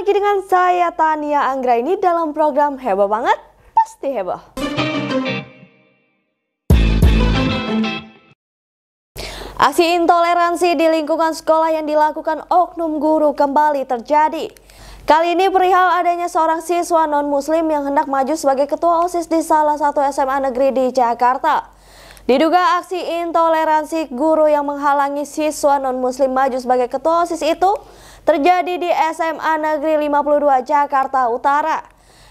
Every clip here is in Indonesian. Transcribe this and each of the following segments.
lagi dengan saya Tania Anggra ini dalam program heboh banget, pasti heboh. Aksi intoleransi di lingkungan sekolah yang dilakukan oknum guru kembali terjadi. Kali ini perihal adanya seorang siswa non-muslim yang hendak maju sebagai ketua OSIS di salah satu SMA negeri di Jakarta. Diduga aksi intoleransi guru yang menghalangi siswa non-muslim maju sebagai ketua OSIS itu terjadi di SMA Negeri 52 Jakarta Utara.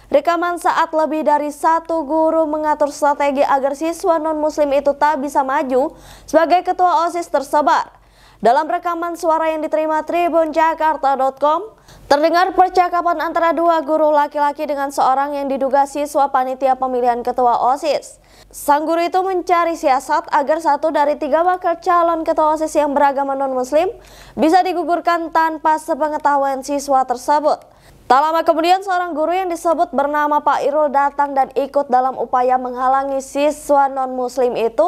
Rekaman saat lebih dari satu guru mengatur strategi agar siswa non-muslim itu tak bisa maju sebagai ketua OSIS tersebar. Dalam rekaman suara yang diterima tribunjakarta.com, terdengar percakapan antara dua guru laki-laki dengan seorang yang diduga siswa panitia pemilihan ketua OSIS. Sang guru itu mencari siasat agar satu dari tiga bakal calon ketua OSIS yang beragama non-muslim bisa digugurkan tanpa sepengetahuan siswa tersebut. Tak lama kemudian seorang guru yang disebut bernama Pak Irul datang dan ikut dalam upaya menghalangi siswa non-muslim itu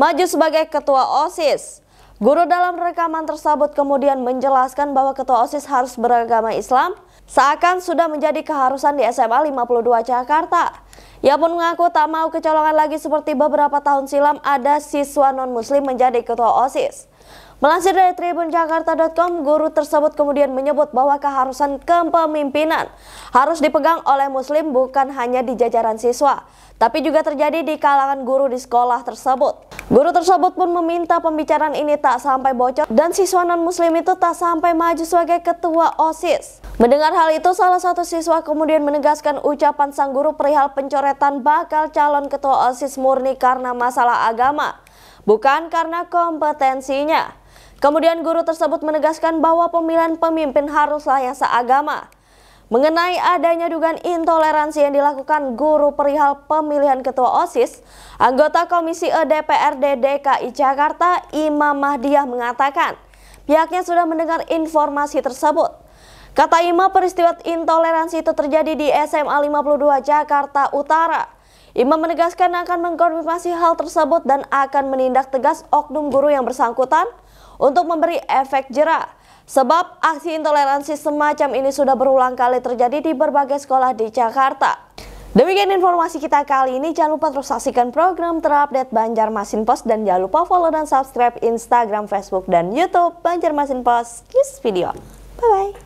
maju sebagai ketua OSIS. Guru dalam rekaman tersebut kemudian menjelaskan bahwa ketua OSIS harus beragama Islam seakan sudah menjadi keharusan di SMA 52 Jakarta. Ia pun mengaku tak mau kecolongan lagi seperti beberapa tahun silam ada siswa non-muslim menjadi ketua OSIS. Melansir dari tribunjakarta.com, guru tersebut kemudian menyebut bahwa keharusan kepemimpinan harus dipegang oleh muslim bukan hanya di jajaran siswa, tapi juga terjadi di kalangan guru di sekolah tersebut. Guru tersebut pun meminta pembicaraan ini tak sampai bocor dan siswa non-muslim itu tak sampai maju sebagai ketua OSIS. Mendengar hal itu, salah satu siswa kemudian menegaskan ucapan sang guru perihal pencoretan bakal calon ketua OSIS murni karena masalah agama bukan karena kompetensinya. Kemudian guru tersebut menegaskan bahwa pemilihan pemimpin haruslah yang seagama. Mengenai adanya dugaan intoleransi yang dilakukan guru perihal pemilihan ketua OSIS, anggota Komisi E DPRD DKI Jakarta Imam Mahdiah mengatakan pihaknya sudah mendengar informasi tersebut. Kata Ima peristiwa intoleransi itu terjadi di SMA 52 Jakarta Utara. Imam menegaskan akan mengkonfirmasi hal tersebut dan akan menindak tegas oknum guru yang bersangkutan untuk memberi efek jera. Sebab aksi intoleransi semacam ini sudah berulang kali terjadi di berbagai sekolah di Jakarta. Demikian informasi kita kali ini. Jangan lupa terus saksikan program terupdate Banjarmasin Post dan jangan lupa follow dan subscribe Instagram, Facebook, dan YouTube Banjarmasin Post News Video. Bye bye.